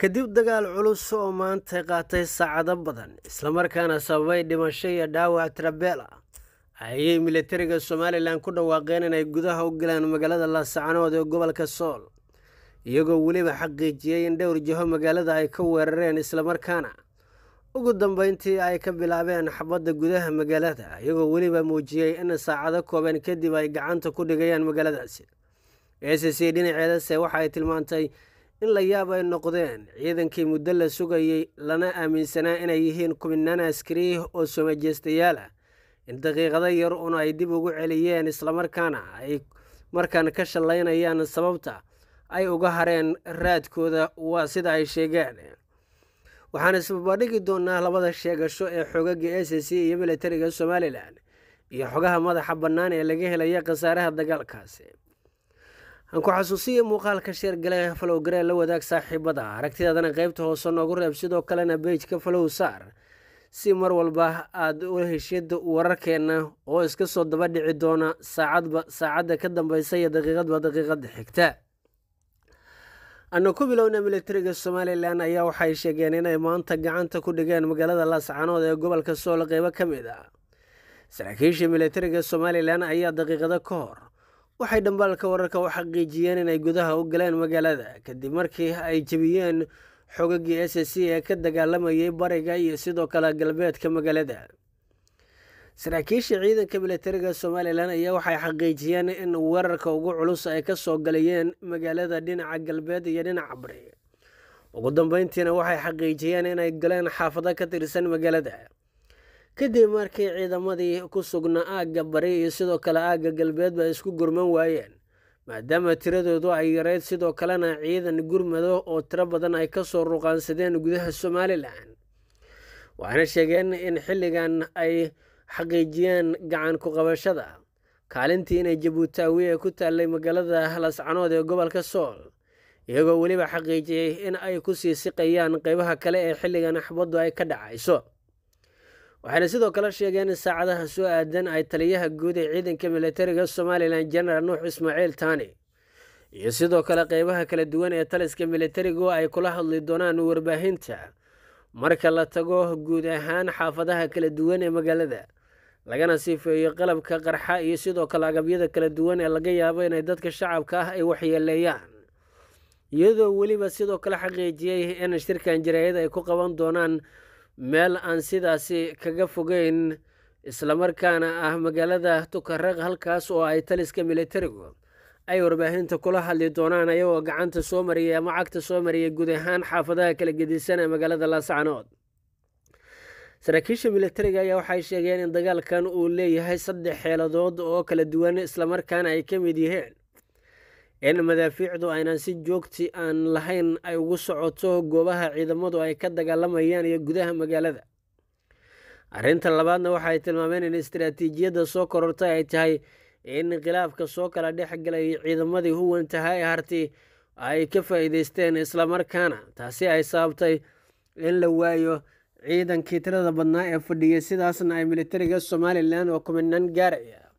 kadib dagaal culus oo maanta qaatay saacado badan islamarkaana sababay dhimasho iyo dhaawac tirabeela ayay milatariga somalilan ku dhawaaqeen inay gudaha u galaan magaalada laasacanood ee gobolka sool iyagoo weliba xaqiijiyey in dhowr jiho magaalada ay ka weerareen islamarkaana ugu dambeyntii ay ka bilaabeen xabadda gudaha magaalada iyagoo weliba muujiyey in saacado kooban kadib ay gacanta ku dhigayaan magaaladaasi e c c dhinaceedase waxaay tilmaantay in la yaab ay noqdeen ciidankii muddo la sugayey lana aaminsanaa inay yihiin kuminaan askariih oo somajeestayaal ah in daqiiqado yar un ay dib ugu celiyeen islamarkaana ay markaan ka shallaynayaan sababta ay uga hareen raadkooda waa sida ay sheegeen waxaan isbabadhigi doonaa labada sheegasho ee xogagga e c c iyo militariga somalilan iyo xogaha madaxa bannaan ee laga helaya khasaaraha dagaalkaasi aan ku xasuusiya muuqaalka sheergale falow garee la wadaag saaxiibada aragtidaadana qaybta hoose noogu reeb sidoo kalena beejka falow saar si mar walba aad u heshid wararkeenna oo iska soo daba dhici doona saacadba saacadda ka dambeysa iyo daqiiqadba daqiiqada xigta ana ku bilowna milatariga somalilan ayaa waxay sheegeen inay maanta gacanta ku dhigeen magaalada laascanood ee gobolka sool qeybo ka mid a ah. saraakiisha militariga somalilan ayaa daqiiqado ka hor waxay dhambaalka wararka u xaqiijiyeen inay gudaha u galeen magaalada kadib markii ay jebiyeen xogagii s c ee ka dagaalamayay bariga iyo sidoo kale galbeedka magaalada saraakiisha ciidanka milatariga somalilan ayaa waxay xaqiijiyeen in weerarka ugu culus ay ka soo galayeen magaalada dhinaca galbeed iyo dhinaca bari ugu dambeyntiina waxay xaqiijiyeen inay galeen xaafado ka tirsan magaalada kadib markii ciidamadii ku sugnaa aagga bari iyo sidoo kale aagga galbeedba ay isku gurman waayeen maadaama tiradoodu ay yarayd sidoo kalena ciidan gurmado oo tiro badan ay ka soo ruqaansadeen gudaha somalilan waxaana sheegeen in xilligan ay xaqiijiyeen gacan ku qabashada kaalintii inay jabuutaawi ee ku taallay magaalada lascanood ee gobolka sool iyagoo weliba xaqiijiyey in ay ku sii siqayaan qeybaha kale ee xilligan axbaddu ay ka dhacayso waxayna sidoo kale sheegeen in saacadaha soo aadan ay taliyaha guud ee ciidanka militariga somalilan general nuux ismaaciil taani iyo sidoo kale qeybaha kala duwan ee taliska militarigu ay kula hadli doonaan warbaahinta marka la tago guud ahaan xaafadaha kala duwan ee magaalada lagana siifeeyo qalabka qarxa iyo sidoo kale agabyada kala duwan ee laga yaabo inay dadka shacabka ah ay waxyeeleeyaan iyadoo weliba sidoo kale xaqiijiyey in shirkan jaraayad ay ku qaban doonaan meel aan sidaasi kaga fogeyn islamarkaana ah magaalada tukaraq halkaas oo ay taliska militarigu ay warbaahinta kula hadli doonaan ayagoo gacanta soo mariya ama cagta soo mariya guud ahaan xaafadaha kala gedisan ee magaalada laascanood saraakiisha militariga ayaa waxay sheegeen in dagaalkan uu leeyahay saddex xeeladood oo kala duwan islamarkaana ay ka mid yihiin in madaafiicdu aynan si joogti aan lahayn ay ugu socoto goobaha ciidamadu ay ka dagaalamayaan iyo gudaha magaalada arrinta labaadna waxaay tilmaameen in istaraatiijiyadda soo korortay ay tahay in khilaafka soo kala dhex galay ciidamadii huwantaha ee harti ay ka faa'iideysteen islamarkaana taasi ay sababtay in la waayo ciidankii tirada badnaa ee fadhiyay sidaasna ay militariga somalilan oo kuminan gaaraya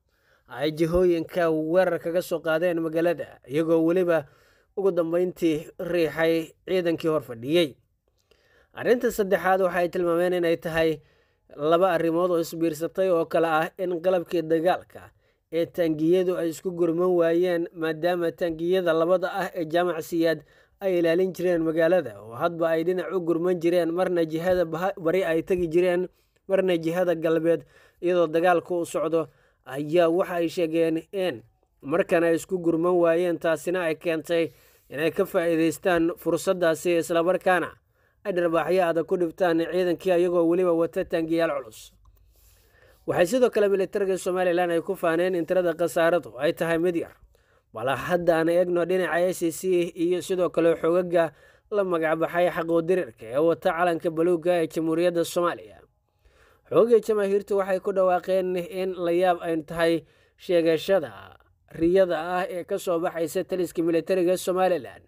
ay jihooyinka weerar kaga soo qaadeen magaalada iyagoo weliba ugu dambeyntii riixay ciidankii horfadhiyey arrinta saddexaad waxay tilmaameen inay tahay laba arrimood oo isbiirsatay oo kale ah in qalabkii dagaalka ee taangiyadu ay isku gurman waayeen maadaama taangiyada labada ah ee jaamacsiyaad ay ilaalin jireen magaalada oo hadba ay dhinac u gurman jireen marna jihada bari ay tegi jireen marna jihada galbeed iyadoo dagaalku u socdo ayaa waxa ay sheegeen in markan ay isku gurman waayeen taasina ay keentay inay ka faa'iidaystaan fursaddaasi islamarkaana ay dharbaaxyo adag ku dhibtaan ciidankii ayagoo weliba wata taangiyaal culus waxay sidoo kale militariga somalilan ay ku faaneen intirada khasaaradu ay tahay mid yar bal hadda aan eegno dhinaca i c c iyo sidoo kale xogaga la magacbaxay xaqoo dirirka ee wata calanka baluuga ee jamhuuriyadda soomaaliya xoogii jamaahiirtu waxay ku dhawaaqeen in la yaab aynu tahay sheegashada riyada ah ee ka soo baxaysa taliska militariga somalilan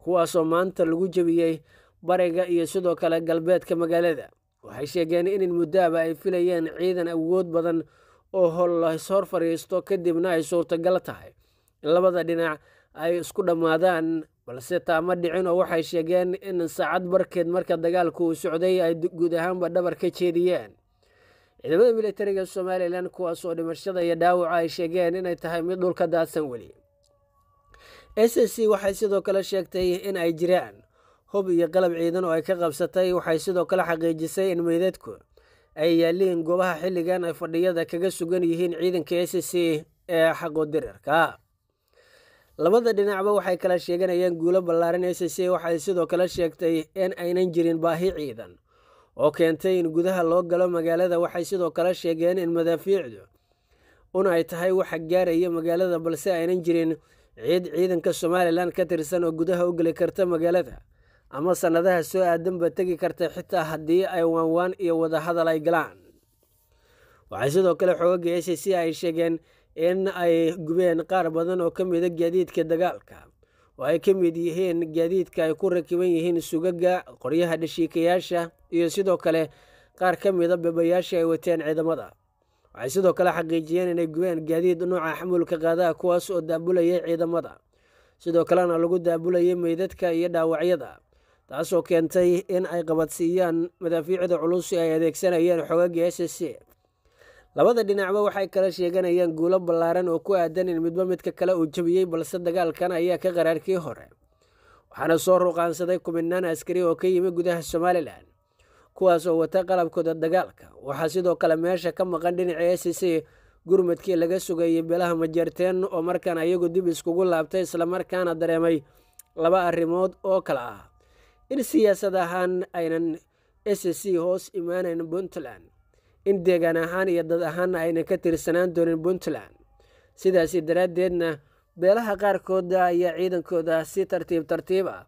kuwaasoo maanta lagu jebiyey bariga iyo sidoo kale galbeedka magaalada waxay sheegeen in muddaaba ay filayeen ciidan awood badan oo hol lahshor fadhiisto kadibna ay suurtagal tahay in labada dhinac ay isku dhammaadaan balse taama dhicin oo waxay sheegeen in saacad barkeed marka dagaalku uu socday ay guud ahaanba dhabar ka jeediyeen ciidamada milatariga somalilan kuwaasoo dhimashada iyo dhaawaca ay sheegeen inay tahay mid dhulka daadsan weli s s c waxay sidoo kale sheegtay in ay jiraan hub iyo qalab ciidan oo ay ka qabsatay waxay sidoo kale xaqiijisay in meydadku ay yaaliin goobaha xilligan ay fadhiyada kaga sugan yihiin ciidanka s c ee xaqodirarka labada dhinacba waxay kala sheeganayeen guulo ballaaran s c waxay sidoo kale sheegtay in aynan jirin baahi ciidan oo keentay in gudaha loo galo magaalada waxay sidoo kale sheegeen in madaafiicdu un ay tahay waxa gaaraya magaalada balse aynan jirin ciid ciidanka somalilan ka tirsan oo gudaha u geli karta magaalada ama sannadaha soo aadanba tegi karta xitaa haddii ay waanwaan iyo wadahadal ay galaan waxay sidoo kale xooga yeeshay si ay sheegeen in ay gubeen qaar badan oo ka mida ah gaadiidka dagaalka oo ay ka mid yihiin gaadiidka ay ku rakiban yihiin sugaga qoryaha dhashiikayaasha iyo sidoo kale qaar ka mida babayaasha ay wateen ciidamada waxay sidoo kale xaqiijiyeen inay gubeen gaadiid nooca xamuulka qaadaha kuwaas oo daabulayay ciidamada sidoo kalena lagu daabulayay meydadka iyo dhaawacyada taasoo keentay in ay qabadsiiyaan madaafiicda culus ee ay adeegsanayeen xoogagii s s c labada dhinacba waxay kala sheeganayaan guulo ballaaran oo ku aadan in midba midka kale uu jabiyey balse dagaalkan ayaa ka qaraarkii hore waxaana soo ruqaansaday kuminaan askari oo ka yimi gudaha somalilan kuwaas oo wata qalabkooda dagaalka waxaa sidoo kale meesha ka maqan dhinacii s c gurmadkii laga sugayay belaha majarteen oo markaan ayagu dib iskugu laabtay islamarkaana dareemay laba arrimood oo kale ah in siyaasad ahaan aynan s c hoos imaanayn puntland in deegaan ahaan iyo dad ahaanna aynan ka tirsanaan doonin puntland sidaasi daraaddeedna beelaha qaarkooda iyo ciidankooda si tartiib tartiib ah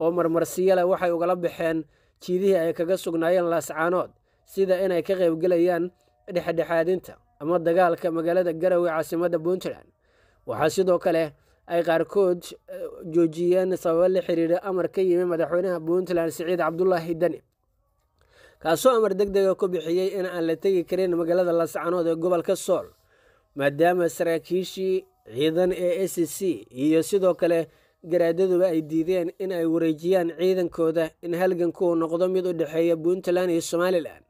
oo marmarsiyale waxay ugala baxeen jiidihii ay kaga sugnaayeen laascaanood sida inay ka qaybgelayaan dhexdhexaadinta ama dagaalka magaalada garowe caasimadda puntland waxaa sidoo kale ay qaarkood eh, joojiyeen sababo la xiriira amar ka yimi madaxweynaha puntland siciid cabdulaahi deni kaasoo amar deg dega ah ku bixiyey in aan la tegi karin magaalada lascanood ee gobolka sool maadaama saraakiishii ciidan ee s e c iyo sidoo kale garaadaduba ay diideen in ay wareejiyaan ciidankooda in halgankuu noqdo mid u dhexeeya puntland iyo somalilan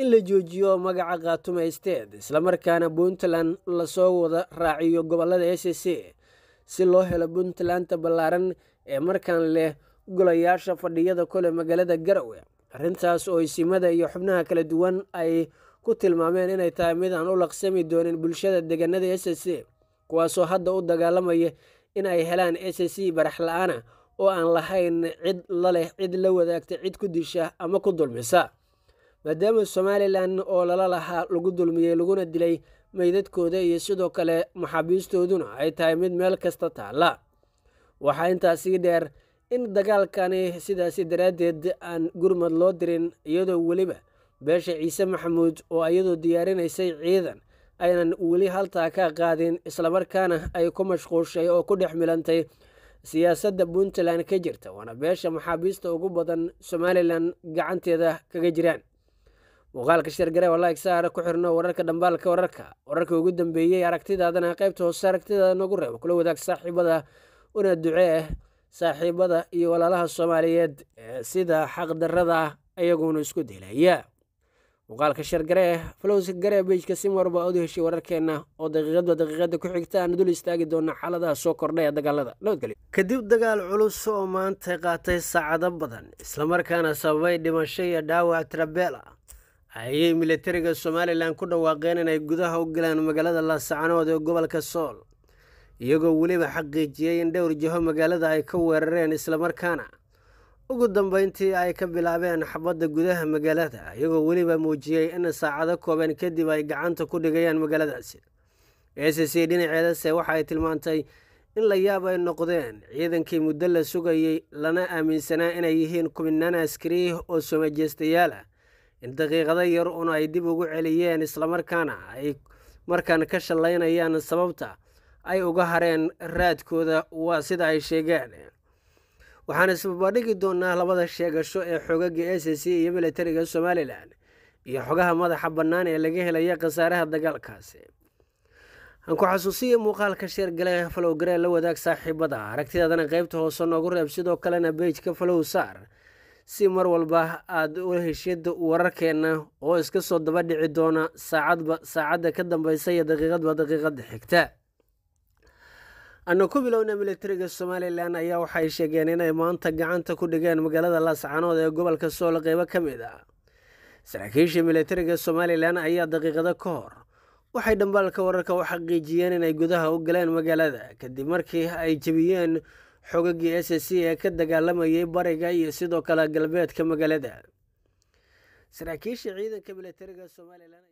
in la joojiyo magaca khaatumeysteed islamarkaana puntland lasoo wada raaciyo gobolada s e c si loo helo puntlanta ballaaran ee markan leh golayaasha fadhiyada kole magaalada garowe arrintaas oo isimada iyo xubnaha kala duwan ay ku tilmaameen inay tahay mid aan u laqsami doonin bulshada deganada s s c kuwaasoo hadda u dagaalamaya in ay helaan s s c barax la oo aan lahayn cid la leh cid la wadaagta cid ku disha ama ku dulmisa maadaama somalilan oo lala lahaa lagu dulmiyey laguna dilay meydadkooda iyo sidoo kale maxaabiistooduna ay tahay mid meel kasta taalla waxaa intaasii dheer in dagaalkani sidaasi daraaddeed aan gurmad loo dirin iyadoo weliba beesha ciise maxamuud oo iyadoo diyaarinaysay ciidan aynan weli haltaa ka qaadin islamarkaana ay ku mashquushay oo ku dhex milantay siyaasadda puntland ka jirta waana beesha maxaabiista ugu badan somalilan gacanteeda kaga jiraan muuqaalka shirgare oo laegsaara ku xirno wararka dhambaalka wararka wararka ugu dambeeyey aragtidaadana qaybta hoose aragtidaada noogu reebo kula wadaag saaxiibada una ducee saaxiibada iyo walaalaha soomaaliyeed sida xaqdarada ah ayaguna isku dilaya muuqaalka shargaree falowska garee bejka si marba ood u heshay wararkeenna oo daqiiqadba daqiiqada ku xigta aana dul istaagi doona xaaladaha soo kordhaya dagaalada nabadgelyo kadib dagaal culus oo maanta qaatay saacado badan islamarkaana sababay dhimasho iyo dhaawac trabeela ah, ayay milatariga somalilan ku dhawaaqeen inay gudaha u galaan magaalada lasacanood ee gobolka sool iyagoo weliba xaqiijiyey in dhowr jiho magaalada ay ka weerareen islamarkaana ugu dambayntii ay ka bilaabeen xabadda gudaha magaalada iyagoo weliba muujiyey in saacado kooban kadib ay gacanta ku dhigayaan magaaladaasi e c c dhinaceedase waxaay tilmaantay in la yaab ay noqdeen ciidankii muddo la sugayey lana aaminsanaa inay yihiin kuminaan askariih oo somajeestayaal ah in daqiiqado yar un ay dib ugu celiyeen islamarkaana ay markan ka shallaynayaan sababta ay uga hareen raadkooda waa sida ay sheegeen waxaan isbabadhigi doonaa labada sheegasho ee xoogaga s c iyo milatariga somalilan iyo xogaha madaxa bannaan ee laga helaya khasaaraha dagaalkaasi aan ku xasuusiya muuqaalka sheer falow garee la wadaag saaxiibada aragtidaadana qeybta hoose noogu reeb sidoo kalena beejka falow saar si mar walba aad u heshid wararkeenna oo iska soo daba dhici doona saacadba saacadda ka dambaysa iyo daqiiqadba daqiiqadda xigta aanu ku bilowna milatariga somalilan ayaa waxa ay sheegeen inay maanta gacanta ku dhigeen magaalada laascanood ee gobolka sool qeybo ka mid a ah. saraakiisha milatariga somalilan ayaa daqiiqado ka hor waxay dhambaalka wararka u xaqiijiyeen inay gudaha u galeen magaalada kadib markii ay jebiyeen xogagii s c ee ka dagaalamayay bariga iyo sidoo kale galbeedka magaalada saraakiisha ciidanka milatariga somalilan